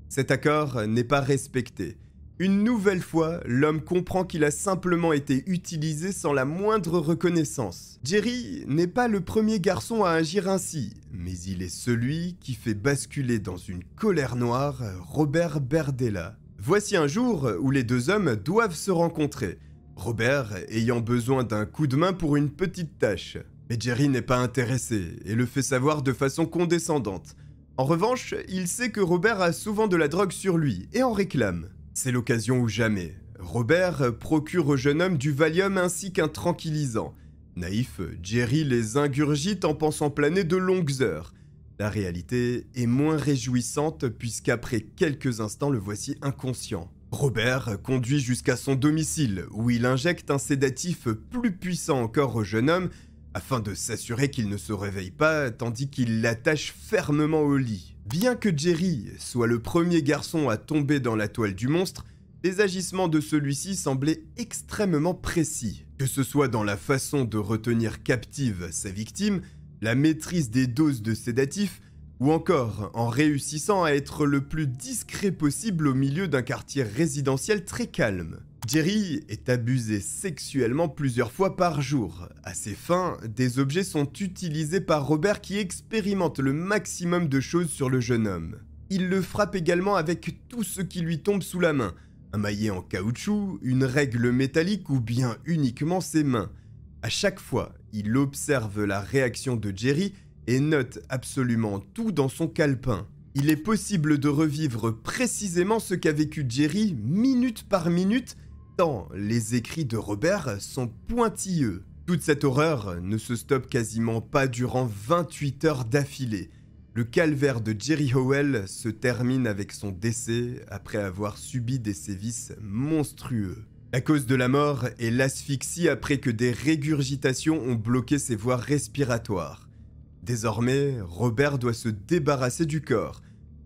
Cet accord n'est pas respecté. Une nouvelle fois, l'homme comprend qu'il a simplement été utilisé sans la moindre reconnaissance. Jerry n'est pas le premier garçon à agir ainsi, mais il est celui qui fait basculer dans une colère noire Robert Berdella. Voici un jour où les deux hommes doivent se rencontrer, Robert ayant besoin d'un coup de main pour une petite tâche. Mais Jerry n'est pas intéressé et le fait savoir de façon condescendante. En revanche, il sait que Robert a souvent de la drogue sur lui et en réclame. C'est l'occasion ou jamais. Robert procure au jeune homme du Valium ainsi qu'un tranquillisant. Naïf, Jerry les ingurgite en pensant planer de longues heures. La réalité est moins réjouissante puisqu'après quelques instants le voici inconscient. Robert conduit jusqu'à son domicile où il injecte un sédatif plus puissant encore au jeune homme afin de s'assurer qu'il ne se réveille pas tandis qu'il l'attache fermement au lit. Bien que Jerry soit le premier garçon à tomber dans la toile du monstre, les agissements de celui-ci semblaient extrêmement précis. Que ce soit dans la façon de retenir captive sa victime, la maîtrise des doses de sédatifs, ou encore en réussissant à être le plus discret possible au milieu d'un quartier résidentiel très calme. Jerry est abusé sexuellement plusieurs fois par jour. À ses fins, des objets sont utilisés par Robert qui expérimente le maximum de choses sur le jeune homme. Il le frappe également avec tout ce qui lui tombe sous la main, un maillet en caoutchouc, une règle métallique ou bien uniquement ses mains. À chaque fois, il observe la réaction de Jerry et note absolument tout dans son calepin. Il est possible de revivre précisément ce qu'a vécu Jerry minute par minute, tant les écrits de Robert sont pointilleux. Toute cette horreur ne se stoppe quasiment pas durant 28 heures d'affilée. Le calvaire de Jerry Howell se termine avec son décès après avoir subi des sévices monstrueux. La cause de la mort est l'asphyxie après que des régurgitations ont bloqué ses voies respiratoires. Désormais, Robert doit se débarrasser du corps.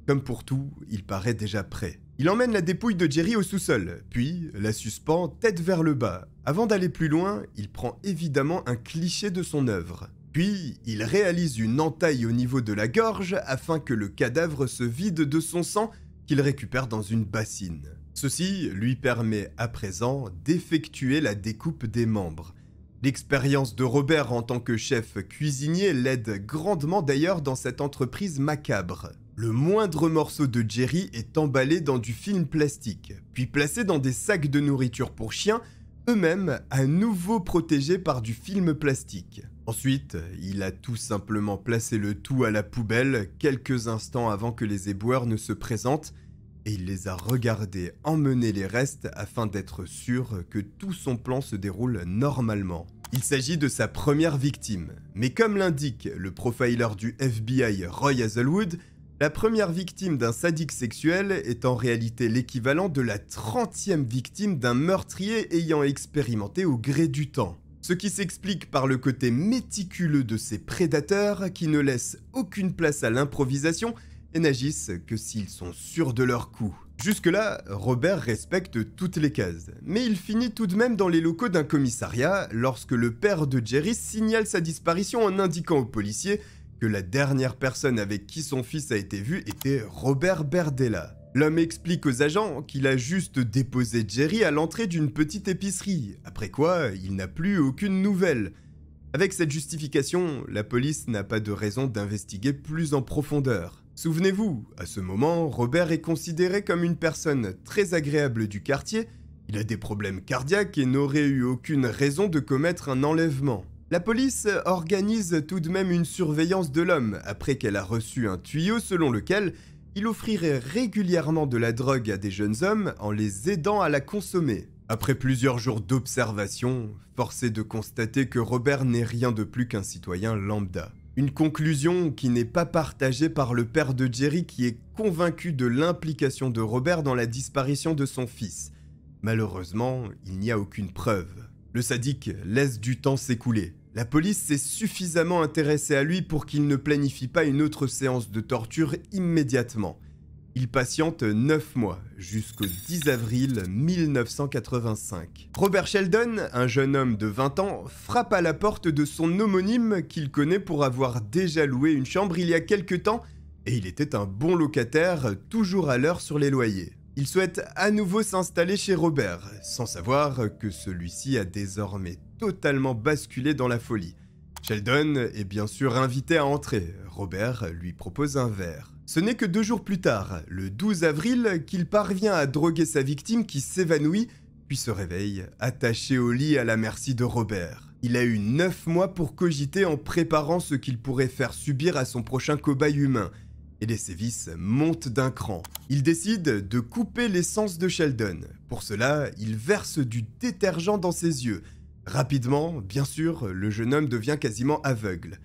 Comme pour tout, il paraît déjà prêt. Il emmène la dépouille de Jerry au sous-sol, puis la suspend tête vers le bas. Avant d'aller plus loin, il prend évidemment un cliché de son œuvre. Puis, il réalise une entaille au niveau de la gorge afin que le cadavre se vide de son sang qu'il récupère dans une bassine. Ceci lui permet à présent d'effectuer la découpe des membres. L'expérience de Robert en tant que chef cuisinier l'aide grandement d'ailleurs dans cette entreprise macabre. Le moindre morceau de Jerry est emballé dans du film plastique, puis placé dans des sacs de nourriture pour chiens, eux-mêmes à nouveau protégés par du film plastique. Ensuite, il a tout simplement placé le tout à la poubelle quelques instants avant que les éboueurs ne se présentent et il les a regardés emmener les restes afin d'être sûr que tout son plan se déroule normalement. Il s'agit de sa première victime, mais comme l'indique le profiler du FBI Roy Hazelwood, la première victime d'un sadique sexuel est en réalité l'équivalent de la 30e victime d'un meurtrier ayant expérimenté au gré du temps. Ce qui s'explique par le côté méticuleux de ses prédateurs qui ne laissent aucune place à l'improvisation et n'agissent que s'ils sont sûrs de leur coup. Jusque-là, Robert respecte toutes les cases, mais il finit tout de même dans les locaux d'un commissariat lorsque le père de Jerry signale sa disparition en indiquant aux policiers que la dernière personne avec qui son fils a été vu était Robert Berdella. L'homme explique aux agents qu'il a juste déposé Jerry à l'entrée d'une petite épicerie, après quoi il n'a plus aucune nouvelle. Avec cette justification, la police n'a pas de raison d'investiguer plus en profondeur. Souvenez-vous, à ce moment, Robert est considéré comme une personne très agréable du quartier, il a des problèmes cardiaques et n'aurait eu aucune raison de commettre un enlèvement. La police organise tout de même une surveillance de l'homme après qu'elle a reçu un tuyau selon lequel il offrirait régulièrement de la drogue à des jeunes hommes en les aidant à la consommer. Après plusieurs jours d'observation, force de constater que Robert n'est rien de plus qu'un citoyen lambda. Une conclusion qui n'est pas partagée par le père de Jerry qui est convaincu de l'implication de Robert dans la disparition de son fils. Malheureusement, il n'y a aucune preuve. Le sadique laisse du temps s'écouler. La police s'est suffisamment intéressée à lui pour qu'il ne planifie pas une autre séance de torture immédiatement. Il patiente 9 mois, jusqu'au 10 avril 1985. Robert Sheldon, un jeune homme de 20 ans, frappe à la porte de son homonyme qu'il connaît pour avoir déjà loué une chambre il y a quelque temps, et il était un bon locataire, toujours à l'heure sur les loyers. Il souhaite à nouveau s'installer chez Robert, sans savoir que celui-ci a désormais totalement basculé dans la folie. Sheldon est bien sûr invité à entrer. Robert lui propose un verre. Ce n'est que deux jours plus tard, le 12 avril, qu'il parvient à droguer sa victime qui s'évanouit puis se réveille, attaché au lit à la merci de Robert. Il a eu neuf mois pour cogiter en préparant ce qu'il pourrait faire subir à son prochain cobaye humain, et les sévices montent d'un cran. Il décide de couper l'essence de Sheldon. Pour cela, il verse du détergent dans ses yeux. Rapidement, bien sûr, le jeune homme devient quasiment aveugle.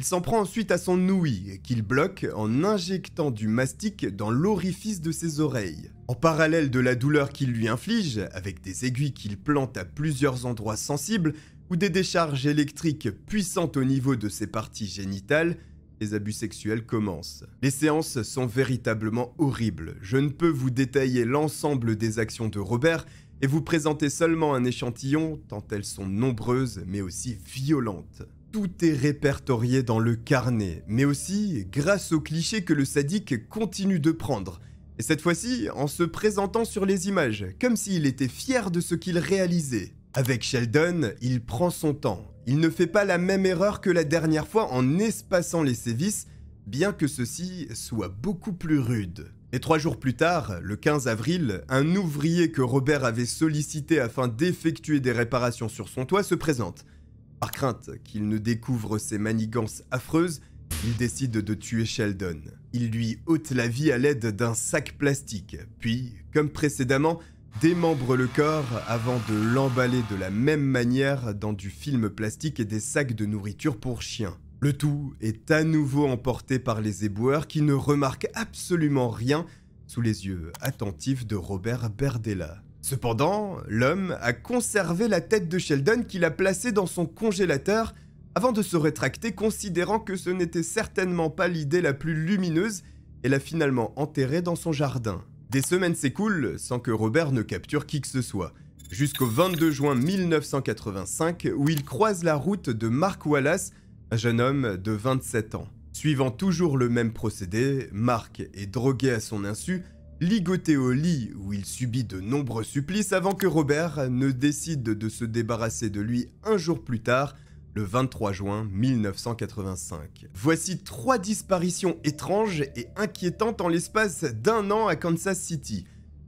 Il s'en prend ensuite à son ouïe, qu'il bloque en injectant du mastic dans l'orifice de ses oreilles. En parallèle de la douleur qu'il lui inflige, avec des aiguilles qu'il plante à plusieurs endroits sensibles, ou des décharges électriques puissantes au niveau de ses parties génitales, les abus sexuels commencent. Les séances sont véritablement horribles. Je ne peux vous détailler l'ensemble des actions de Robert et vous présenter seulement un échantillon, tant elles sont nombreuses mais aussi violentes. Tout est répertorié dans le carnet, mais aussi grâce aux clichés que le sadique continue de prendre. Et cette fois-ci, en se présentant sur les images, comme s'il était fier de ce qu'il réalisait. Avec Sheldon, il prend son temps. Il ne fait pas la même erreur que la dernière fois en espaçant les sévices, bien que ceci soit beaucoup plus rude. Et trois jours plus tard, le 15 avril, un ouvrier que Robert avait sollicité afin d'effectuer des réparations sur son toit se présente. Par crainte qu'il ne découvre ses manigances affreuses, il décide de tuer Sheldon. Il lui ôte la vie à l'aide d'un sac plastique, puis, comme précédemment, démembre le corps avant de l'emballer de la même manière dans du film plastique et des sacs de nourriture pour chiens. Le tout est à nouveau emporté par les éboueurs qui ne remarquent absolument rien sous les yeux attentifs de Robert Berdella. Cependant, l'homme a conservé la tête de Sheldon qu'il a placée dans son congélateur avant de se rétracter considérant que ce n'était certainement pas l'idée la plus lumineuse et l'a finalement enterrée dans son jardin. Des semaines s'écoulent sans que Robert ne capture qui que ce soit, jusqu'au 22 juin 1985 où il croise la route de Mark Wallace, un jeune homme de 27 ans. Suivant toujours le même procédé, Mark est drogué à son insu ligoté au lit où il subit de nombreux supplices avant que Robert ne décide de se débarrasser de lui un jour plus tard, le 23 juin 1985. Voici trois disparitions étranges et inquiétantes en l'espace d'un an à Kansas City.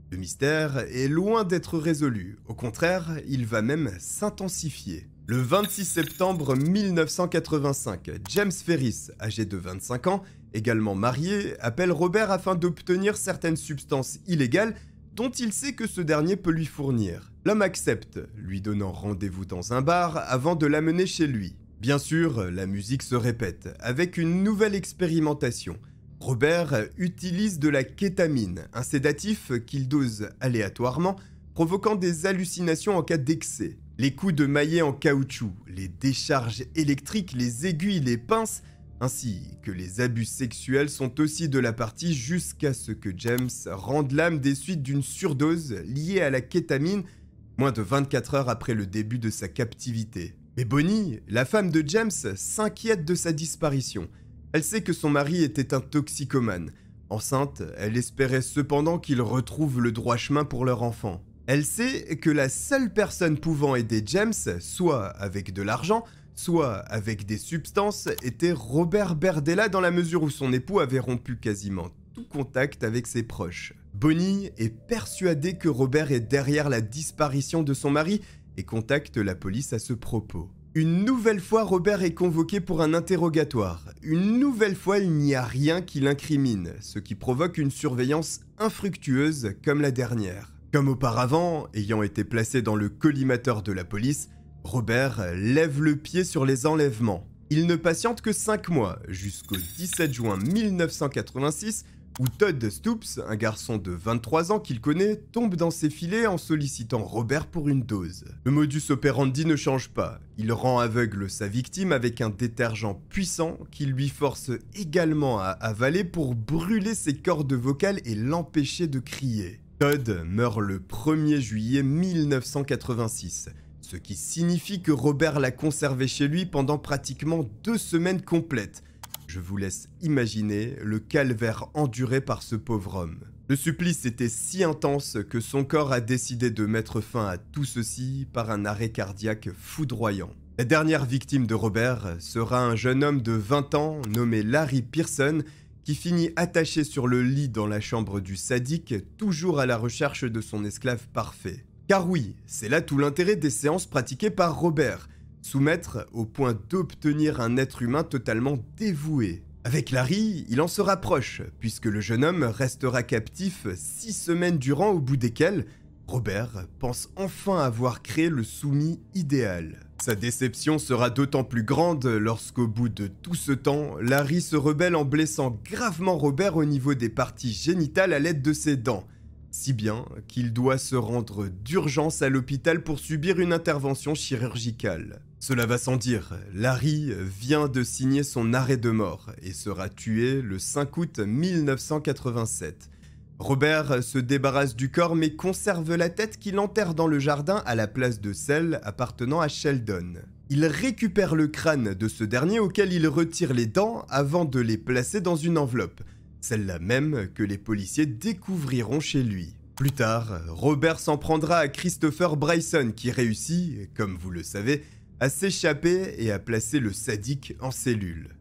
Le mystère est loin d'être résolu, au contraire, il va même s'intensifier. Le 26 septembre 1985, James Ferris, âgé de 25 ans, également marié, appelle Robert afin d'obtenir certaines substances illégales dont il sait que ce dernier peut lui fournir. L'homme accepte, lui donnant rendez-vous dans un bar avant de l'amener chez lui. Bien sûr, la musique se répète, avec une nouvelle expérimentation. Robert utilise de la kétamine, un sédatif qu'il dose aléatoirement, provoquant des hallucinations en cas d'excès. Les coups de maillet en caoutchouc, les décharges électriques, les aiguilles, les pinces ainsi que les abus sexuels sont aussi de la partie jusqu'à ce que James rende l'âme des suites d'une surdose liée à la kétamine moins de 24 heures après le début de sa captivité. Mais Bonnie, la femme de James, s'inquiète de sa disparition. Elle sait que son mari était un toxicomane. Enceinte, elle espérait cependant qu'il retrouve le droit chemin pour leur enfant. Elle sait que la seule personne pouvant aider James, soit avec de l'argent, soit avec des substances, était Robert Berdella dans la mesure où son époux avait rompu quasiment tout contact avec ses proches. Bonnie est persuadée que Robert est derrière la disparition de son mari et contacte la police à ce propos. Une nouvelle fois, Robert est convoqué pour un interrogatoire. Une nouvelle fois, il n'y a rien qui l'incrimine, ce qui provoque une surveillance infructueuse comme la dernière. Comme auparavant, ayant été placé dans le collimateur de la police, Robert lève le pied sur les enlèvements. Il ne patiente que 5 mois, jusqu'au 17 juin 1986, où Todd Stoops, un garçon de 23 ans qu'il connaît, tombe dans ses filets en sollicitant Robert pour une dose. Le modus operandi ne change pas, il rend aveugle sa victime avec un détergent puissant qui lui force également à avaler pour brûler ses cordes vocales et l'empêcher de crier. Todd meurt le 1er juillet 1986 ce qui signifie que Robert l'a conservé chez lui pendant pratiquement deux semaines complètes. Je vous laisse imaginer le calvaire enduré par ce pauvre homme. Le supplice était si intense que son corps a décidé de mettre fin à tout ceci par un arrêt cardiaque foudroyant. La dernière victime de Robert sera un jeune homme de 20 ans nommé Larry Pearson qui finit attaché sur le lit dans la chambre du sadique, toujours à la recherche de son esclave parfait. Car oui, c'est là tout l'intérêt des séances pratiquées par Robert, soumettre au point d'obtenir un être humain totalement dévoué. Avec Larry, il en se rapproche, puisque le jeune homme restera captif six semaines durant au bout desquelles Robert pense enfin avoir créé le soumis idéal. Sa déception sera d'autant plus grande lorsqu'au bout de tout ce temps, Larry se rebelle en blessant gravement Robert au niveau des parties génitales à l'aide de ses dents si bien qu'il doit se rendre d'urgence à l'hôpital pour subir une intervention chirurgicale. Cela va sans dire, Larry vient de signer son arrêt de mort et sera tué le 5 août 1987. Robert se débarrasse du corps mais conserve la tête qu'il enterre dans le jardin à la place de celle appartenant à Sheldon. Il récupère le crâne de ce dernier auquel il retire les dents avant de les placer dans une enveloppe celle-là même que les policiers découvriront chez lui. Plus tard, Robert s'en prendra à Christopher Bryson qui réussit, comme vous le savez, à s'échapper et à placer le sadique en cellule.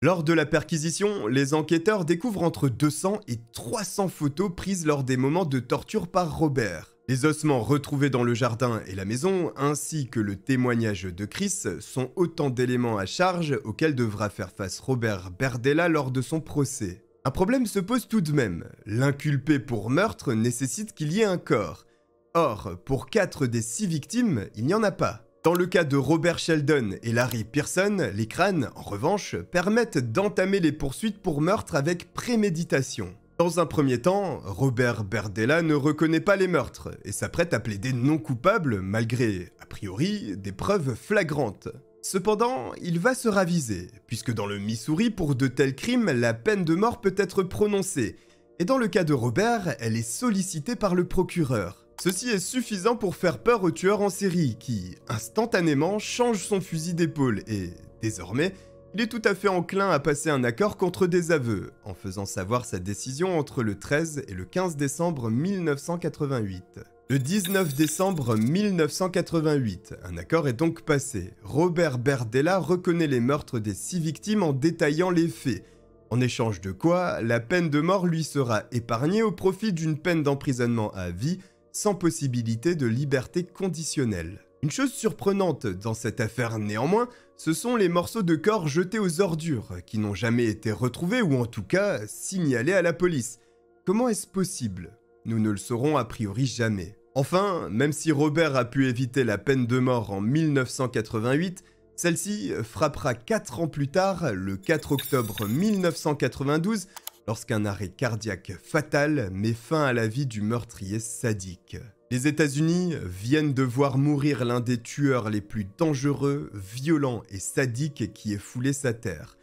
Lors de la perquisition, les enquêteurs découvrent entre 200 et 300 photos prises lors des moments de torture par Robert. Les ossements retrouvés dans le jardin et la maison, ainsi que le témoignage de Chris, sont autant d'éléments à charge auxquels devra faire face Robert Berdella lors de son procès. Un problème se pose tout de même. L'inculpé pour meurtre nécessite qu'il y ait un corps. Or, pour 4 des 6 victimes, il n'y en a pas. Dans le cas de Robert Sheldon et Larry Pearson, les crânes, en revanche, permettent d'entamer les poursuites pour meurtre avec préméditation. Dans un premier temps, Robert Berdella ne reconnaît pas les meurtres et s'apprête à plaider non coupable malgré, a priori, des preuves flagrantes. Cependant, il va se raviser, puisque dans le Missouri, pour de tels crimes, la peine de mort peut être prononcée, et dans le cas de Robert, elle est sollicitée par le procureur. Ceci est suffisant pour faire peur au tueur en série, qui, instantanément, change son fusil d'épaule et, désormais, il est tout à fait enclin à passer un accord contre des aveux, en faisant savoir sa décision entre le 13 et le 15 décembre 1988. Le 19 décembre 1988, un accord est donc passé. Robert Berdella reconnaît les meurtres des six victimes en détaillant les faits, en échange de quoi la peine de mort lui sera épargnée au profit d'une peine d'emprisonnement à vie sans possibilité de liberté conditionnelle. Une chose surprenante dans cette affaire néanmoins, ce sont les morceaux de corps jetés aux ordures, qui n'ont jamais été retrouvés ou en tout cas signalés à la police. Comment est-ce possible Nous ne le saurons a priori jamais. Enfin, même si Robert a pu éviter la peine de mort en 1988, celle-ci frappera 4 ans plus tard, le 4 octobre 1992, lorsqu'un arrêt cardiaque fatal met fin à la vie du meurtrier sadique. Les États-Unis viennent de voir mourir l'un des tueurs les plus dangereux, violents et sadiques qui ait foulé sa terre.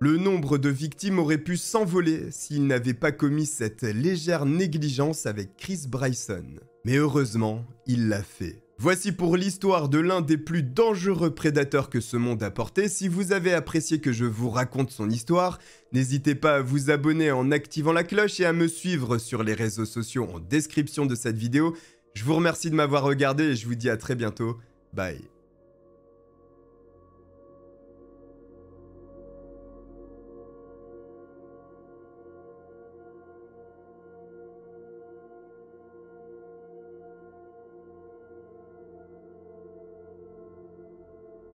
Le nombre de victimes aurait pu s'envoler s'il n'avait pas commis cette légère négligence avec Chris Bryson. Mais heureusement, il l'a fait. Voici pour l'histoire de l'un des plus dangereux prédateurs que ce monde a porté. Si vous avez apprécié que je vous raconte son histoire, n'hésitez pas à vous abonner en activant la cloche et à me suivre sur les réseaux sociaux en description de cette vidéo. Je vous remercie de m'avoir regardé et je vous dis à très bientôt. Bye.